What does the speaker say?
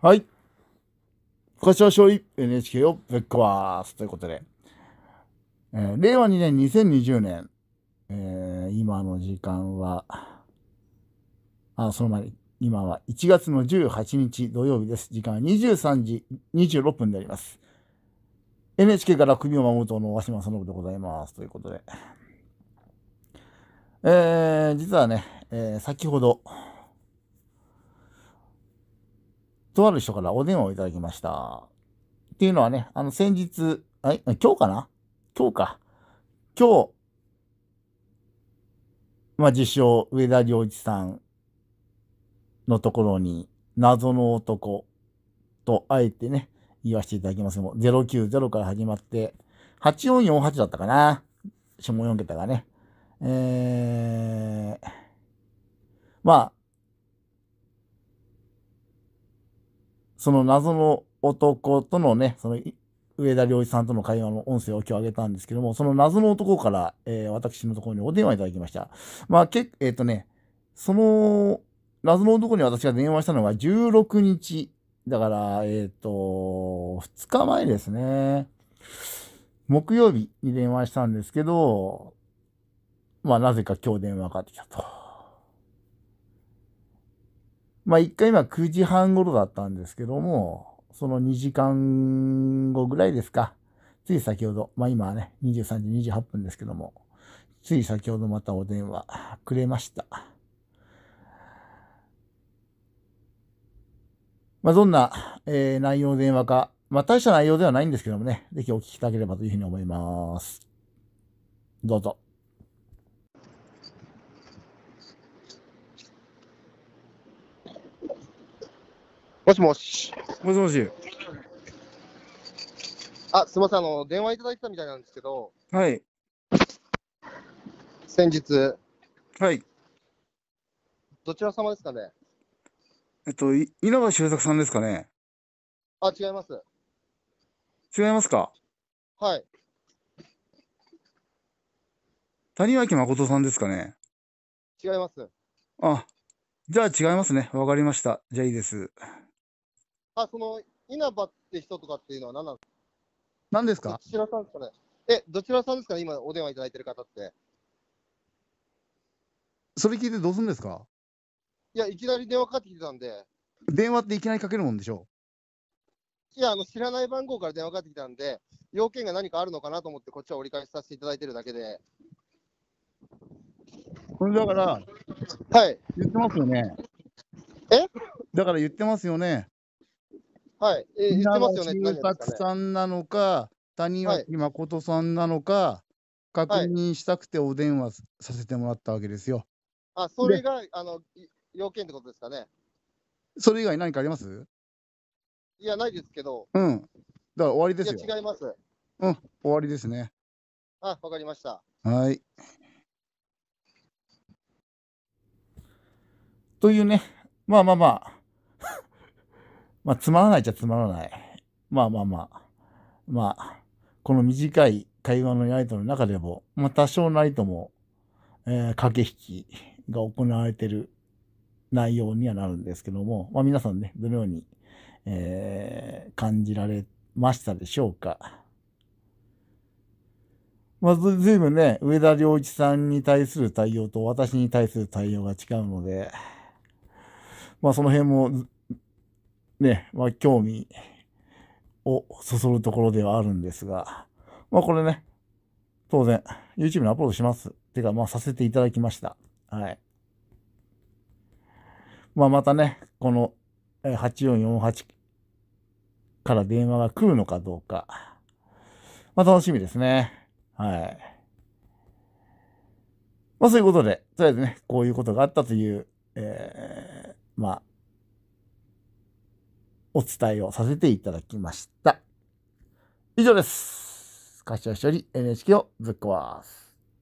はい。ら勝利 NHK をぶっ壊すということで、えー、令和2年2020年、えー、今の時間は、あ、その前に、今は1月の18日土曜日です。時間は23時26分であります。NHK から首を守るとの和島そのぶでございます。ということで。えー、実はね、えー、先ほど、とある人からお電話をいただきました。っていうのはね、あの先日、あ今日かな今日か。今日、まあ、自称、上田良一さんのところに、謎の男とあえてね、言わせていただきますけども、090から始まって、8448だったかな。下4桁がね。えー、まあ、その謎の男とのね、その上田良一さんとの会話の音声を今日上げたんですけども、その謎の男から、えー、私のところにお電話いただきました。まあ、けえっ、ー、とね、その謎の男に私が電話したのが16日、だから、えっ、ー、と、2日前ですね。木曜日に電話したんですけど、まあ、なぜか今日電話かかってきたと。まあ一回今9時半頃だったんですけども、その2時間後ぐらいですか。つい先ほど、まあ今はね、23時28分ですけども、つい先ほどまたお電話くれました。まあどんな、えー、内容の電話か、まあ大した内容ではないんですけどもね、ぜひお聞きいただければというふうに思います。どうぞ。もしもし。もしもし。あ、すみません、あの、電話いただいてたみたいなんですけど、はい。先日、はい。どちら様ですかねえっと、稲葉修作さんですかねあ、違います。違いますかはい。谷脇誠さんですかね違います。あ、じゃあ違いますね。わかりました。じゃあいいです。あ、その、稲葉って人とかっていうのは何なんですか何ですどかちらさんですかねえ、どちらさんですかね今お電話いただいてる方って。それ聞いてどうするんですかいや、いきなり電話かかってきてたんで、電話っていきなりかけるもんでしょいや、あの、知らない番号から電話かかってきたんで、要件が何かあるのかなと思って、こっちは折り返しさせていただいてるだけで。これだから、はい。言ってますよね。えだから言ってますよね。はい。えー、言ってますよね。稲さんなのか、谷脇誠さんなのか、確認したくてお電話させてもらったわけですよ。あ、それが、あの、要件ってことですかね。それ以外何かありますいや、ないですけど。うん。だから終わりですよ。いや、違います。うん、終わりですね。あ、わかりました。はい。というね、まあまあまあ。まあ、つまらないっちゃつまらない。まあまあまあ。まあ、この短い会話のやりとりの中でも、まあ、多少なりとも、えー、駆け引きが行われてる内容にはなるんですけども、まあ、皆さんね、どのように、えー、感じられましたでしょうか。まず、あ、ずいぶんね、上田良一さんに対する対応と私に対する対応が違うので、まあその辺もね、まあ、興味をそそるところではあるんですが、まあ、これね、当然、YouTube にアップロードします。てか、まあ、させていただきました。はい。まあ、またね、この8448から電話が来るのかどうか、まあ、楽しみですね。はい。まあ、そういうことで、とりあえずね、こういうことがあったという、えー、まあ、お伝えをさせていただきました。以上です。柏処り NHK をぶっ壊す。